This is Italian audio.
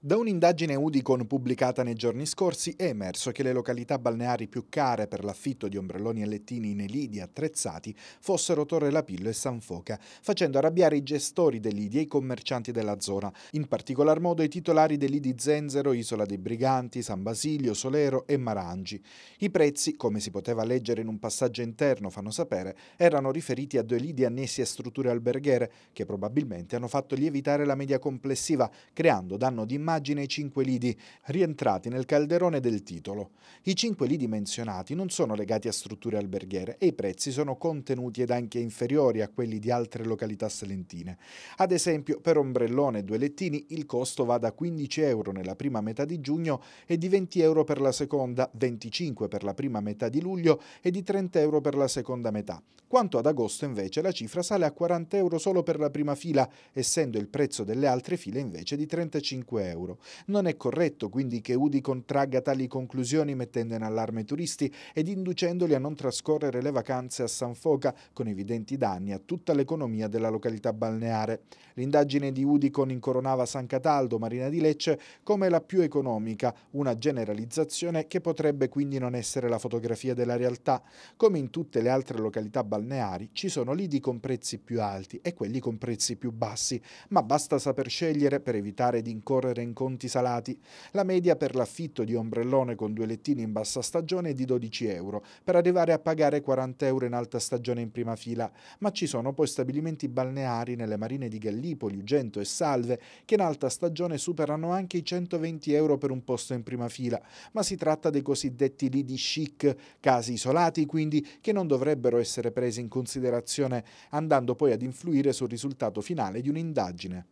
Da un'indagine Udicon pubblicata nei giorni scorsi è emerso che le località balneari più care per l'affitto di ombrelloni e lettini in elidi attrezzati fossero Torre Lapillo e San Foca, facendo arrabbiare i gestori dei lidi e i commercianti della zona, in particolar modo i titolari dei lidi Zenzero, Isola dei Briganti, San Basilio, Solero e Marangi. I prezzi, come si poteva leggere in un passaggio interno, fanno sapere, erano riferiti a due lidi annessi a strutture alberghere che probabilmente hanno fatto lievitare la media complessiva, creando danno di immagina i cinque lidi rientrati nel calderone del titolo. I cinque lidi menzionati non sono legati a strutture alberghiere e i prezzi sono contenuti ed anche inferiori a quelli di altre località salentine. Ad esempio, per ombrellone e due lettini il costo va da 15 euro nella prima metà di giugno e di 20 euro per la seconda, 25 per la prima metà di luglio e di 30 euro per la seconda metà. Quanto ad agosto invece la cifra sale a 40 euro solo per la prima fila, essendo il prezzo delle altre file invece di 35 euro euro. Non è corretto quindi che Udi contragga tali conclusioni mettendo in allarme i turisti ed inducendoli a non trascorrere le vacanze a San Foca con evidenti danni a tutta l'economia della località balneare. L'indagine di Udicon incoronava San Cataldo, Marina di Lecce, come la più economica, una generalizzazione che potrebbe quindi non essere la fotografia della realtà. Come in tutte le altre località balneari ci sono lidi con prezzi più alti e quelli con prezzi più bassi, ma basta saper scegliere per evitare di incorrere in in conti salati. La media per l'affitto di ombrellone con due lettini in bassa stagione è di 12 euro, per arrivare a pagare 40 euro in alta stagione in prima fila, ma ci sono poi stabilimenti balneari nelle marine di Gallipoli, Ugento e Salve, che in alta stagione superano anche i 120 euro per un posto in prima fila, ma si tratta dei cosiddetti lidi chic, casi isolati quindi, che non dovrebbero essere presi in considerazione, andando poi ad influire sul risultato finale di un'indagine.